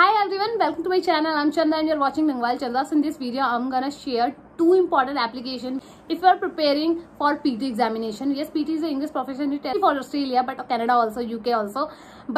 Hi everyone, welcome to my channel. I'm Chandra and you're watching Nangwal Chandra. So in this video, I'm gonna share two important applications if you are preparing for PT examination. Yes, PT is the English proficiency test for Australia, but Canada also, UK also.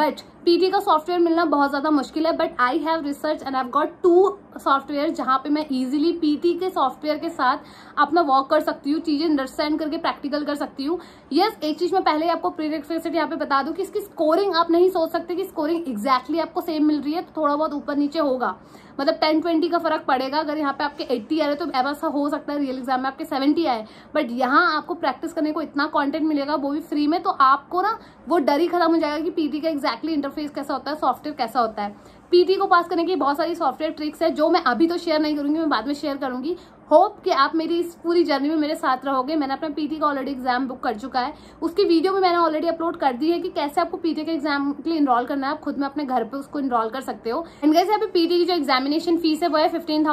But PT का software मिलना बहुत ज़्यादा मुश्किल है. But I have researched and I've got two software जहाँ पे मैं easily PT के सॉफ्टवेयर के साथ अपना वर्क कर सकती हूँ चीज़ें अंडरस्टैंड करके प्रैक्टिकल कर सकती हूँ यस yes, एक चीज़ मैं पहले आपको प्री यहाँ पे बता दूँ कि इसकी स्कोरिंग आप नहीं सोच सकते कि स्कोरिंग एग्जैक्टली exactly आपको सेम मिल रही है तो थोड़ा बहुत ऊपर नीचे होगा मतलब टेन ट्वेंटी का फर्क पड़ेगा अगर यहाँ पे आपके एट्टी आ रहे तो ऐसा हो सकता है रियल एग्जाम में आपके सेवेंटी आए बट यहाँ आपको प्रैक्टिस करने को इतना कॉन्टेंट मिलेगा वो भी फ्री में तो आपको ना वो डर ही खत्म हो जाएगा कि पीटी का एक्जैक्टली इंटरफेस कैसा होता है सॉफ्टवेयर कैसा होता है पीटी को पास करने की बहुत सारी सॉफ्टवेयर ट्रिक्स है जो मैं अभी तो शेयर नहीं करूंगी मैं बाद में शेयर करूंगी होप कि आप मेरी इस पूरी जर्नी में मेरे साथ रहोगे मैंने अपना पीटी का ऑलरेडी एग्जाम बुक कर चुका है उसकी वीडियो भी मैंने ऑलरेडी अपलोड कर दी है कि कैसे आपको पीटी के एग्जाम के लिए इनरोल करना है आप खुद में अपने घर पर उसको इनरोल कर सकते हो एंड कैसे अभी पीटी की जो एग्जामिनेशन फीस है वो है फिफ्टीन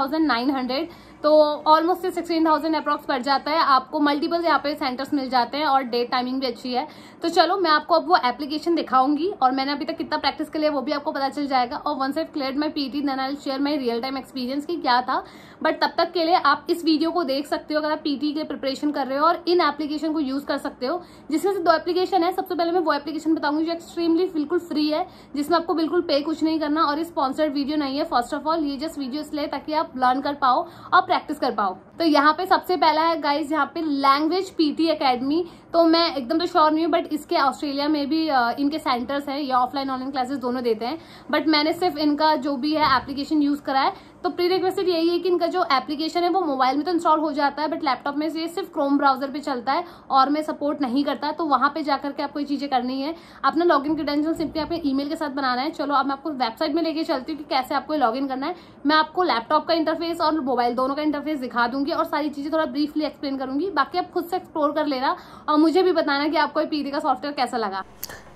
तो ऑलमोस्ट सिक्सटीन थाउजेंड अप्रॉक्स पड़ जाता है आपको मल्टीपल यहाँ पे सेंटर्स मिल जाते हैं और डेट टाइमिंग भी अच्छी है तो चलो मैं आपको अब वो एप्लीकेशन दिखाऊंगी और मैंने अभी तक कितना प्रैक्टिस के लिए वो भी आपको पता चल जाएगा और when I've clear my P T then I share my real time experience की क्या था बट तब तक के लिए आप इस वीडियो को देख सकते हो अगर आप पीटी के प्रिपरेशन कर रहे हो और इन एप्लीकेशन को यूज कर सकते हो जिसमें से दो एप्लीकेशन है सबसे पहले मैं वो एप्लीकेशन बताऊंगी जो एक्सट्रीमली बिल्कुल फ्री है जिसमें आपको बिल्कुल पे कुछ नहीं करना और स्पॉन्सर्ड वीडियो नहीं है फर्स्ट ऑफ ऑल ये जस्ट वीडियो इसलिए ताकि आप लर्न कर पाओ आप प्रैक्टिस कर पाओ तो यहाँ पे सबसे पहला है गाइज यहाँ पे लैंग्वेज पीटी एकेडमी तो मैं एकदम तो श्योर नहीं हूँ बट इसके ऑस्ट्रेलिया में भी इनके सेंटर्स हैं या ऑफलाइन ऑनलाइन क्लासेस दोनों देते हैं बट मैंने सिर्फ इनका जो भी है एप्लीकेशन यूज़ करा है तो प्री रिक्वेस्टेड यही है कि इनका जो एप्लीकेशन है वो मोबाइल में तो इंस्टॉल हो जाता है बट लैपटॉप में ये सिर्फ क्रोम ब्राउजर पे चलता है और मैं सपोर्ट नहीं करता तो वहाँ पे जाकर के आपको ये चीज़ें करनी है अपना लॉगिन क्रीडेंशियल सिंपली आपने ईमेल के साथ बनाना है चलो अब मैं आपको वेबसाइट में लेके चलती हूँ कि कैसे आपको लॉग इन करना है मैं आपको लैपटॉप का इंटरफेस और मोबाइल दोनों का इंटरफेस दिखा दूंगी और सारी चीज़ें थोड़ा ब्रीफली एक्सप्लेन करूंगी बाकी आप खुद से एक्सप्लोर कर लेना और मुझे भी बताना कि आपको पीरी का सॉफ्टवेयर कैसा लगा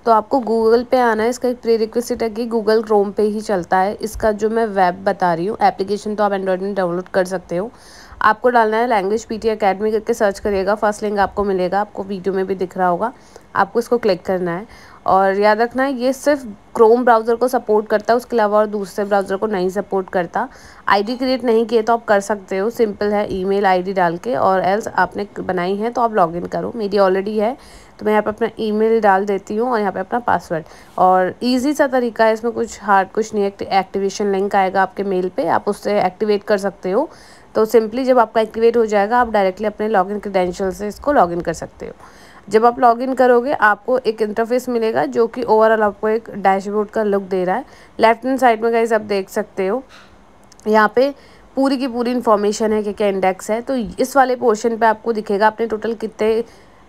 तो आपको गूगल पे आना है इसका एक प्री रिक्वेस्ट है कि गूगल क्रोम पे ही चलता है इसका जो मैं वेब बता रही हूँ एप्लीकेशन तो आप एंड्रॉइड में डाउनलोड कर सकते हो आपको डालना है लैंग्वेज पी टी अकेडमी करके सर्च करिएगा फर्स्ट लिंक आपको मिलेगा आपको वीडियो में भी दिख रहा होगा आपको इसको क्लिक करना है और याद रखना है ये सिर्फ क्रोम ब्राउज़र को सपोर्ट करता है उसके अलावा और दूसरे ब्राउज़र को नहीं सपोर्ट करता आईडी क्रिएट नहीं किए तो आप कर सकते हो सिंपल है ईमेल आईडी डाल के और एल्स आपने बनाई है तो आप लॉगिन करो मेरी ऑलरेडी है तो मैं यहाँ पर अपना ईमेल डाल देती हूँ और यहाँ पे अपना पासवर्ड और इजी सा तरीका है इसमें कुछ हार्ड कुछ नहीं एक्टिवेशन लिंक आएगा आपके मेल पर आप उससे एक्टिवेट कर सकते हो तो सिंपली जब आपका एक्टिवेट हो जाएगा आप डायरेक्टली अपने लॉगिन क्रीडेंशियल से इसको लॉगिन कर सकते हो जब आप लॉगिन करोगे आपको एक इंटरफेस मिलेगा जो कि ओवरऑल आपको एक डैशबोर्ड का लुक दे रहा है लेफ्ट हैंड साइड में गाइज आप देख सकते हो यहाँ पे पूरी की पूरी इन्फॉर्मेशन है कि क्या इंडेक्स है तो इस वाले पोर्शन पे आपको दिखेगा आपने टोटल कितने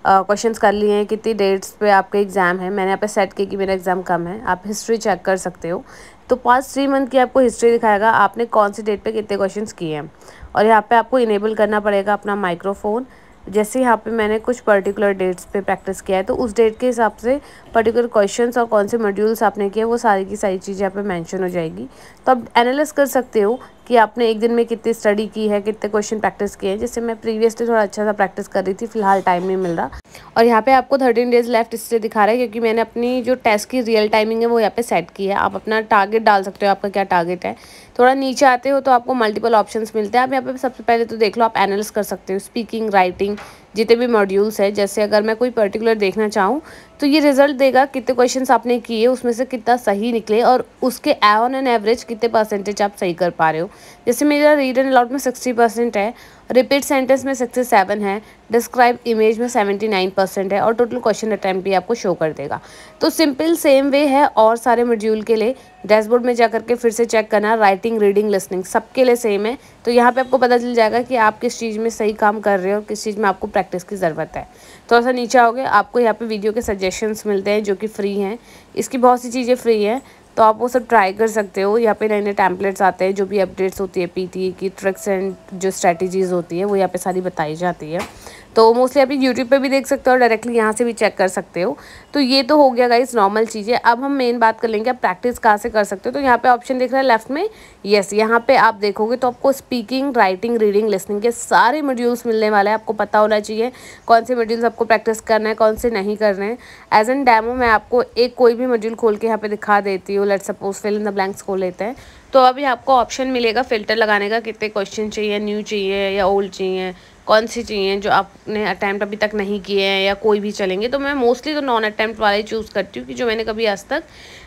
क्वेश्चंस कर लिए हैं कितनी डेट्स पे आपके एग्ज़ाम है मैंने यहाँ पे सेट किया कि मेरा एग्ज़ाम कम है आप हिस्ट्री चेक कर सकते हो तो पास्ट थ्री मंथ की आपको हिस्ट्री दिखाएगा आपने कौन सी डेट पे कितने क्वेश्चंस किए हैं और यहाँ पे आपको इनेबल करना पड़ेगा अपना माइक्रोफोन जैसे यहाँ पे मैंने कुछ पर्टिकुलर डेट्स पे प्रैक्टिस किया है तो उस डेट के हिसाब से पर्टिकुलर क्वेश्चंस और कौन से मॉड्यूल्स आपने किए वो सारी की सारी चीज़ें यहाँ पे मेंशन हो जाएगी तो आप एनालिस कर सकते हो कि आपने एक दिन में कितनी स्टडी की है कितने क्वेश्चन प्रैक्टिस किए हैं जैसे मैं प्रीवियसली थोड़ा अच्छा सा प्रैक्टिस कर रही थी फिलहाल टाइम नहीं मिल रहा और यहाँ पे आपको थर्टीन डेज़ लेफ्ट इससे दिखा रहा है क्योंकि मैंने अपनी जो टेस्ट की रियल टाइमिंग है वो यहाँ पे सेट की है आप अपना टारगेट डाल सकते हो आपका क्या टारगेट है थोड़ा नीचे आते हो तो आपको मल्टीपल ऑप्शंस मिलते हैं आप यहाँ पे सबसे पहले तो देख लो आप एनालिस कर सकते हो स्पीकिंग राइटिंग जितने भी मॉड्यूल्स हैं जैसे अगर मैं कोई पर्टिकुलर देखना चाहूँ तो ये रिजल्ट देगा कितने क्वेश्चंस आपने किए उसमें से कितना सही निकले और उसके ऑन एन एवरेज कितने परसेंटेज आप सही कर पा रहे हो जैसे मेरा रीड एंड अलॉट में सिक्सटी परसेंट है रिपीट सेंटेंस में सिक्सटी सेवन है डिस्क्राइब इमेज में सेवेंटी नाइन परसेंट है और टोटल क्वेश्चन अटैम्प्ट भी आपको शो कर देगा तो सिंपल सेम वे है और सारे मॉड्यूल के लिए डैशबोर्ड में जा करके फिर से चेक करना राइटिंग रीडिंग लिसनिंग सबके लिए सेम है तो यहाँ पे आपको पता चल जाएगा कि आप किस चीज़ में सही काम कर रहे हो किस चीज़ में आपको प्रैक्टिस की ज़रूरत है थोड़ा सा नीचे आओगे आपको यहाँ पे वीडियो के सजेशंस मिलते हैं जो कि फ्री हैं इसकी बहुत सी चीज़ें फ्री हैं तो आप वो सब ट्राई कर सकते हो यहाँ पे नए नए टैम्पलेट्स आते हैं जो भी अपडेट्स होती है पी e की ट्रिक्स एंड जो स्ट्रैटेजीज़ होती है वो यहाँ पर सारी बताई जाती है तो मोस्टली आप यूट्यूब पे भी देख सकते हो और डायरेक्टली यहाँ से भी चेक कर सकते हो तो ये तो हो गया गाइस नॉर्मल चीज़ें अब हम मेन बात कर लेंगे आप प्रैक्टिस कहाँ से कर सकते हो तो यहाँ पे ऑप्शन देख रहे हैं लेफ्ट में येस यहाँ पे आप देखोगे तो आपको स्पीकिंग राइटिंग रीडिंग लिसनिंग के सारे मॉड्यूल्स मिलने वाले हैं आपको पता होना चाहिए कौन से मॉड्यूल्स आपको प्रैक्टिस करना है कौन से नहीं करने हैं एज एन डैमो मैं आपको एक कोई भी मॉड्यूल खोल के यहाँ पे दिखा देती हूँ let suppose fill in the blanks खोल लेते हैं तो अभी आपको ऑप्शन मिलेगा फ़िल्टर लगाने का कितने क्वेश्चन चाहिए न्यू चाहिए या ओल्ड चाहिए कौन सी चाहिए जो आपने अटैम्प्ट अभी तक नहीं किए हैं या कोई भी चलेंगे तो मैं मोस्टली तो नॉन अटैम्प्ट वाले चूज़ करती हूँ कि जो मैंने कभी आज तक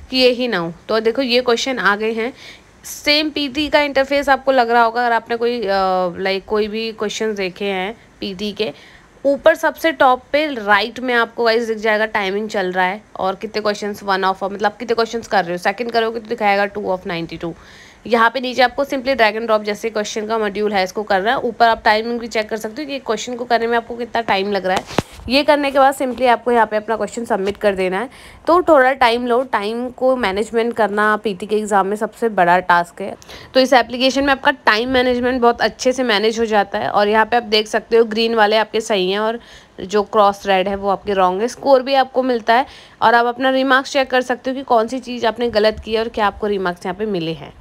किए ही ना हो तो देखो ये क्वेश्चन आ गए हैं सेम पीटी का इंटरफेस आपको लग रहा होगा अगर आपने कोई लाइक कोई भी क्वेश्चन देखे हैं पीटी के ऊपर सबसे टॉप पे राइट में आपको वाइज दिख जाएगा टाइमिंग चल रहा है और कितने क्वेश्चंस वन ऑफ मतलब कितने क्वेश्चंस कर रहे हो सेकंड करोगे तो दिखाएगा टू ऑफ नाइन्टी टू यहाँ पे नीचे आपको सिंपली ड्रैग एंड ड्रॉप जैसे क्वेश्चन का मॉड्यूल है इसको करना है ऊपर आप टाइमिंग भी चेक कर सकते हो कि क्वेश्चन को करने में आपको कितना टाइम लग रहा है ये करने के बाद सिंपली आपको यहाँ पे अपना क्वेश्चन सबमिट कर देना है तो थोड़ा टाइम लो टाइम को मैनेजमेंट करना पी के एग्ज़ाम में सबसे बड़ा टास्क है तो इस एप्लीकेशन में आपका टाइम मैनेजमेंट बहुत अच्छे से मैनेज हो जाता है और यहाँ पर आप देख सकते हो ग्रीन वाले आपके सही हैं और जो क्रॉस रेड है वो आपके रॉन्ग है स्कोर भी आपको मिलता है और आप अपना रिमार्क्स चेक कर सकते हो कि कौन सी चीज़ आपने गलत की है और क्या आपको रिमार्क्स यहाँ पे मिले हैं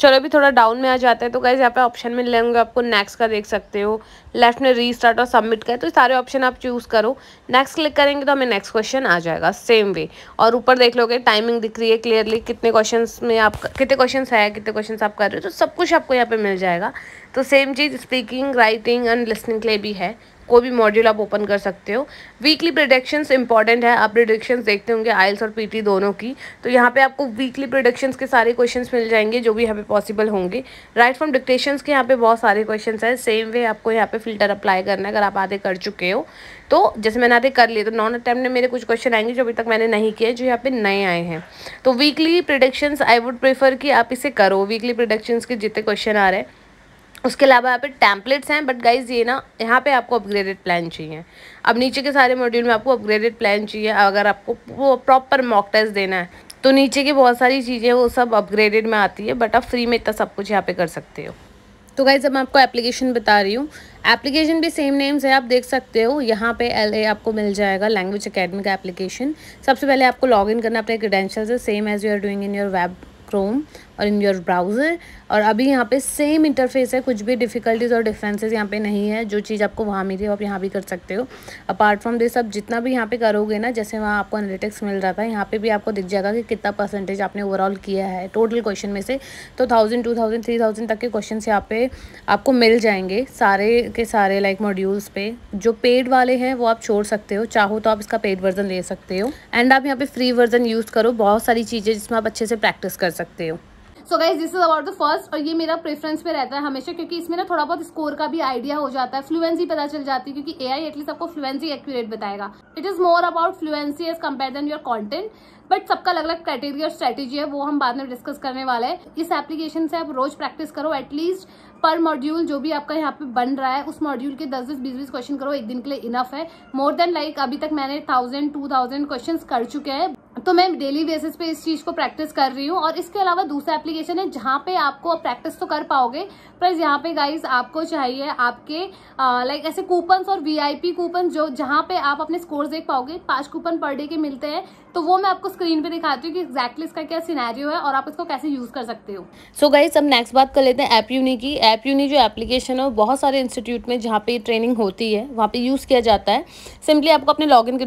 चलो अभी थोड़ा डाउन में आ जाते हैं तो गाइज यहाँ पे ऑप्शन मिल लेंगे आपको नेक्स्ट का देख सकते हो लेफ्ट में रीस्टार्ट और सबमिट का है तो सारे ऑप्शन आप चूज़ करो नेक्स्ट क्लिक करेंगे तो हमें नेक्स्ट क्वेश्चन आ जाएगा सेम वे और ऊपर देख लोगे टाइमिंग दिख रही है क्लियरली कितने क्वेश्चन में आप कितने क्वेश्चन है कितने क्वेश्चन आप कर रहे हो तो सब कुछ आपको यहाँ पर मिल जाएगा तो सेम चीज़ स्पीकिंग राइटिंग एंड लिसनिंग के लिए भी है कोई भी मॉड्यूल आप ओपन कर सकते हो वीकली प्रोडक्शन इंपॉर्टेंट है आप प्रोडक्शन देखते होंगे आइल्स और पीटी दोनों की तो यहाँ पे आपको वीकली प्रोडक्शन के सारे क्वेश्चन मिल जाएंगे जो भी यहाँ पे पॉसिबल होंगे राइट फ्रॉम डिक्टेशन के यहाँ पे बहुत सारे क्वेश्चन है सेम वे आपको यहाँ पे फिल्टर अप्लाई करना है अगर आप आधे कर चुके हो तो जैसे मैंने आधे कर लिए तो नॉन अटैम्प्ट में मेरे कुछ क्वेश्चन आएंगे जो अभी तक मैंने नहीं किए जो यहाँ पे नए आए हैं तो weekly production I would prefer कि आप इसे करो वीकली प्रोडक्शन के जितने क्वेश्चन आ रहे हैं उसके अलावा यहाँ पे टैंपलेट्स हैं बट गाइज ये ना यहाँ पे आपको अपग्रेडेड प्लान चाहिए अब नीचे के सारे मॉड्यूल में आपको अपग्रेडेड प्लान चाहिए अगर आपको वो प्रॉपर मॉक टेस्ट देना है तो नीचे की बहुत सारी चीज़ें वो सब अपग्रेडेड में आती है बट आप फ्री में इतना सब कुछ यहाँ पे कर सकते हो तो गाइज़ अब मैं आपको एप्लीकेशन बता रही हूँ एप्लीकेशन भी सेम नेम्स है आप देख सकते हो यहाँ पे एल ए आपको मिल जाएगा लैंग्वेज अकेडमी का एप्लीकेशन सबसे पहले आपको इन करना अपने क्रीडेंशियल से same as you are doing in your web Chrome और इन योर ब्राउज़र और अभी यहाँ पे सेम इंटरफेस है कुछ भी डिफ़िकल्टीज़ और डिफरेंसेस यहाँ पे नहीं है जो चीज़ आपको वहाँ मिली हो आप यहाँ भी कर सकते हो अपार्ट फ्रॉम दिस आप जितना भी यहाँ पे करोगे ना जैसे वहाँ आपको एनालिटिक्स मिल रहा था यहाँ पे भी आपको दिख जाएगा कि कितना परसेंटेज आपने ओवरऑल किया है टोटल क्वेश्चन में से तो thousand two thousand three thousand तक के क्वेश्चन यहाँ पे आपको मिल जाएंगे सारे के सारे लाइक मॉड्यूल्स पे जो पेड वाले हैं वो आप छोड़ सकते हो चाहो तो आप इसका पेड वर्जन ले सकते हो एंड आप यहाँ पे फ्री वर्जन यूज़ करो बहुत सारी चीज़ें जिसमें आप अच्छे से प्रैक्टिस कर सकते हो so guys this is about the first और ये मेरा प्रेफरेंस पे रहता है हमेशा क्योंकि इसमें ना थोड़ा बहुत स्कोर का भी आइडिया हो जाता है फ्लुएंसी पता चल जाती है क्योंकि ए आई एटलीस्ट आपको फ्लुएंसी एक्यूरेट बताएगा it is more about fluency as compare than your content but सबका अलग अलग क्राइटेरिया और स्ट्रेटेजी है वो हम बाद में डिस्कस करने वाले हैं इस एप्लीकेशन से आप रोज प्रैक्टिस करो एटलीस्ट पर मॉड्यूल जो भी आपका यहाँ पे बन रहा है उस मॉड्यूल के दस दस बीस बीस क्वेश्चन करो एक दिन के लिए इनफ है मोर देन लाइक अभी तक मैंने थाउजेंड टू थाउजेंड क्वेश्चन कर चुके हैं तो मैं डेली बेसिस पे इस चीज़ को प्रैक्टिस कर रही हूँ और इसके अलावा दूसरा एप्लीकेशन है जहाँ पे आपको प्रैक्टिस तो कर पाओगे प्लस यहाँ पे गाइस आपको चाहिए आपके लाइक ऐसे कूपन्स और वीआईपी कूपन जो जहाँ पे आप अपने स्कोर देख पाओगे पाँच कूपन पर डे के मिलते हैं तो वो मैं आपको स्क्रीन पे दिखाती हूँ कि एक्जैक्टली इसका क्या सीनारियो है और आप इसको कैसे यूज़ कर सकते हो सो गाइज अब नेक्स्ट बात कर लेते हैं ऐप यूनी की ऐप यूनी जो एप्लीकेशन है वो बहुत सारे इंस्टीट्यूट में जहाँ पे ट्रेनिंग होती है वहाँ पे यूज़ किया जाता है सिंपली आपको अपने लॉग इन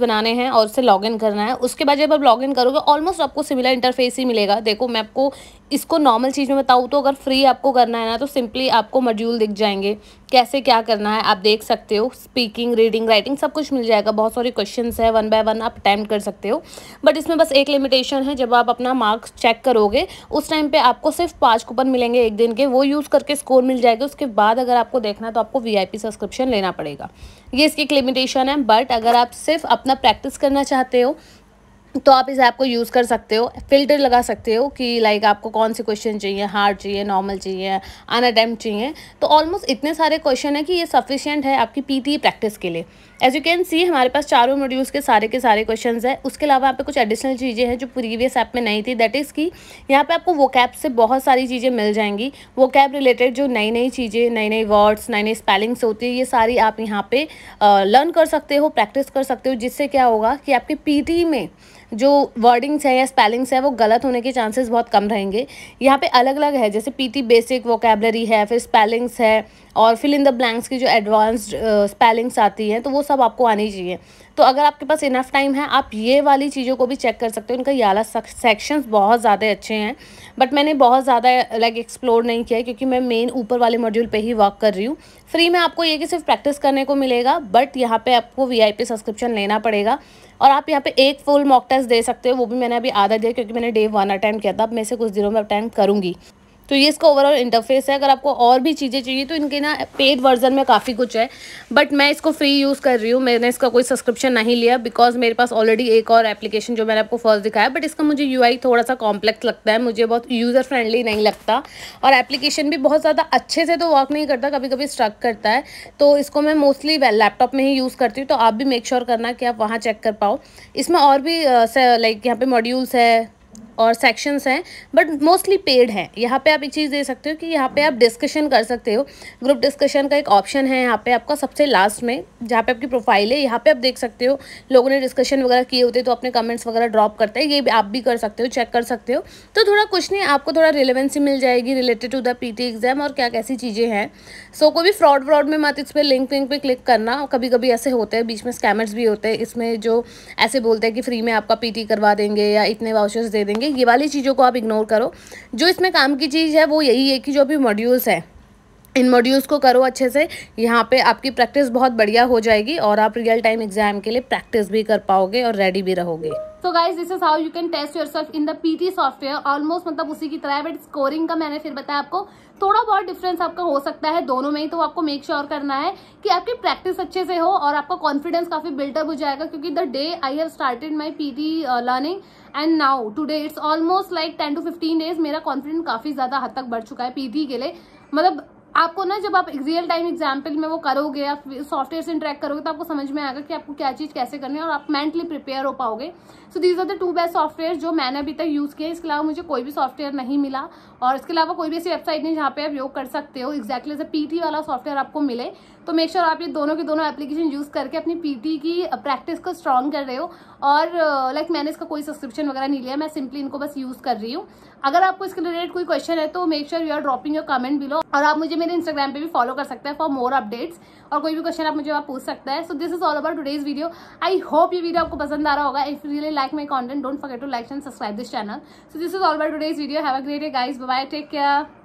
बनाने हैं और उससे लॉग करना है उसके बाद जब आप लॉग इन करोगे ऑलमोस्ट आपको सिमिलर इंटरफेस ही मिलेगा देखो मैं आपको इसको नॉर्मल चीज़ में बताऊँ तो अगर फ्री आपको करना है ना तो सिंपली आपको मॉड्यूल दिख जाएंगे कैसे क्या करना है आप देख सकते हो स्पीकिंग रीडिंग राइटिंग सब कुछ मिल जाएगा बहुत सारे क्वेश्चन है वन बाय वन आप अटैम्प्ट कर सकते हो बट इसमें बस एक लिमिटेशन है जब आप अपना मार्क्स चेक करोगे उस टाइम पर आपको सिर्फ पाँच कूपन मिलेंगे एक दिन के वो यूज़ करके स्कोर मिल जाएगा उसके बाद अगर आपको देखना है तो आपको वी सब्सक्रिप्शन लेना पड़ेगा ये इसकी एक लिमिटेशन है बट अगर आप सिर्फ अपना प्रैक्टिस करना चाहते हो तो आप इस ऐप को यूज़ कर सकते हो फिल्टर लगा सकते हो कि लाइक आपको कौन से क्वेश्चन चाहिए हार्ड चाहिए नॉर्मल चाहिए अन अटैम्प्ट चाहिए तो ऑलमोस्ट इतने सारे क्वेश्चन हैं कि ये सफिशियंट है आपकी पीटी प्रैक्टिस e के लिए एज यू कैन सी हमारे पास चारों मॉड्यूल्स के सारे के सारे क्वेश्चन है उसके अलावा यहाँ पे कुछ एडिशनल चीज़ें हैं जो प्रीवियस ऐप में नहीं थी दैट इज़ की यहाँ पर आपको वो कैब से बहुत सारी चीज़ें मिल जाएंगी वो कैब रिलेटेड जो नई नई चीज़ें नई नई वर्ड्स नई नई स्पेलिंग्स होती है ये सारी आप यहाँ पे लर्न कर सकते हो प्रैक्टिस कर सकते हो जिससे क्या होगा कि आपके पी e में जो वर्डिंग्स हैं या स्पेलिंग्स हैं वो गलत होने के चांसेस बहुत कम रहेंगे यहाँ पे अलग अलग है जैसे पीटी बेसिक वोकेबलरी है फिर स्पेलिंग्स है और फिल इन द ब्लैंक्स की जो एडवांस्ड स्पेलिंग्स आती हैं तो वो सब आपको आनी चाहिए तो अगर आपके पास इनफ टाइम है आप ये वाली चीज़ों को भी चेक कर सकते हो उनका याला सेक्शन बहुत ज़्यादा अच्छे हैं बट मैंने बहुत ज़्यादा लाइक एक्सप्लोर नहीं किया है क्योंकि मैं मेन ऊपर वाले मॉड्यूल पर ही वर्क कर रही हूँ फ्री में आपको ये कि सिर्फ प्रैक्टिस करने को मिलेगा बट यहाँ पर आपको वी सब्सक्रिप्शन लेना पड़ेगा और आप यहाँ पे एक फुल मॉक टेस्ट दे सकते हो वो भी मैंने अभी आधा दिया क्योंकि मैंने डे वन अटैम्प्ट किया था अब मैं से कुछ दिनों में अटैम्प्ट करूँगी तो ये इसका ओवरऑल इंटरफेस है अगर आपको और भी चीज़ें चाहिए तो इनके ना पेड वर्जन में काफ़ी कुछ है बट मैं इसको फ्री यूज़ कर रही हूँ मैंने इसका कोई सब्सक्रिप्शन नहीं लिया बिकॉज मेरे पास ऑलरेडी एक और एप्लीकेशन जो मैंने आपको फर्स्ट दिखाया बट इसका मुझे यू थोड़ा सा कॉम्प्लेक्स लगता है मुझे बहुत यूज़र फ्रेंडली नहीं लगता और एप्लीकेशन भी बहुत ज़्यादा अच्छे से तो वर्क नहीं करता कभी कभी स्ट्रक करता है तो इसको मैं मोस्टली लैपटॉप में ही यूज़ करती हूँ तो आप भी मेक श्योर sure करना कि आप वहाँ चेक कर पाओ इसमें और भी लाइक यहाँ पर मॉड्यूल्स है और सेक्शंस हैं बट मोस्टली पेड हैं यहाँ पे आप एक चीज़ दे सकते हो कि यहाँ पे आप डिस्कशन कर सकते हो ग्रुप डिस्कशन का एक ऑप्शन है यहाँ पे आपका सबसे लास्ट में जहाँ पे आपकी प्रोफाइल है यहाँ पे आप देख सकते हो लोगों ने डिस्कशन वगैरह किए होते तो अपने कमेंट्स वगैरह ड्रॉप करते हैं ये भी आप भी कर सकते हो चेक कर सकते हो तो थोड़ा कुछ नहीं आपको थोड़ा रिलेवेंसी मिल जाएगी related to the P exam और क्या कैसी चीज़ें हैं सो कोई भी फ्रॉड व्रॉड में मत इस पर लिंक विंक पर क्लिक करना कभी कभी ऐसे होते हैं बीच में स्कैमर्स भी होते हैं इसमें जो ऐसे बोलते हैं कि फ्री में आपका पी करवा देंगे या इतने वाउचर्स दे देंगे है ये वाली चीज़ों को आप इग्नोर करो जो इसमें काम की चीज़ है वो यही है कि जो भी मॉड्यूल्स है इन मॉड्यूल्स को करो अच्छे से यहाँ पे आपकी प्रैक्टिस बहुत बढ़िया हो जाएगी और आप रियल टाइम एग्ज़ाम के लिए प्रैक्टिस भी कर पाओगे और रेडी भी रहोगे so guys this is how you can test yourself in the PT software almost मतलब उसी की तरह बट स्कोरिंग का मैंने फिर बताया आपको थोड़ा बहुत डिफरेंस आपका हो सकता है दोनों में ही तो आपको मेक श्योर sure करना है कि आपकी प्रैक्टिस अच्छे से हो और आपका कॉन्फिडेंस काफी बिल्डअप हो जाएगा क्योंकि the day I have started my P T learning and now today it's almost like ten to fifteen days मेरा कॉन्फिडेंस काफी ज्यादा हद तक बढ़ चुका है पी के लिए मतलब आपको ना जब आप रियल टाइम एग्जाम्पल में वो करोगे या सॉफ्टवेयर से इंटरेक्ट करोगे तो आपको समझ में आएगा कि आपको क्या चीज़ कैसे करनी है और आप मेंटली प्रिपेयर हो पाओगे so these are the two best software जो मैंने अभी तक यूज़ किया इसके अलावा मुझे कोई भी सॉफ्टवेयर नहीं मिला और इसके अलावा कोई भी ऐसी वेबसाइट नहीं जहाँ पे आप योग कर सकते हो एक्जैक्टली जैसे पीटी वाला सॉफ्टवेयर आपको मिले तो मेक श्योर sure आप ये दोनों के दोनों एप्लीकेशन यूज़ करके अपनी पीटी की प्रैक्टिस uh, को स्ट्रॉन्ग कर रहे हो और लाइक uh, मैंने इसका कोई सब्सक्रिप्शन वगैरह नहीं लिया मैं सिंपली इनको बस यूज़ कर रही हूँ अगर आपको इसके रिलेटेड कोई क्वेश्चन है तो make sure you are dropping your comment below और आप मुझे मेरे इंस्टाग्राम पे भी फॉलो कर सकते हैं फॉर मोर अपडेट्स और कोई भी क्वेश्चन आप मुझे आप पूछ सकता है so this is all about today's video I hope ये वीडियो आपको पसंद आ रहा होगा if really like my content don't forget to like and subscribe this channel so this is all about today's video have a great a guys bye take care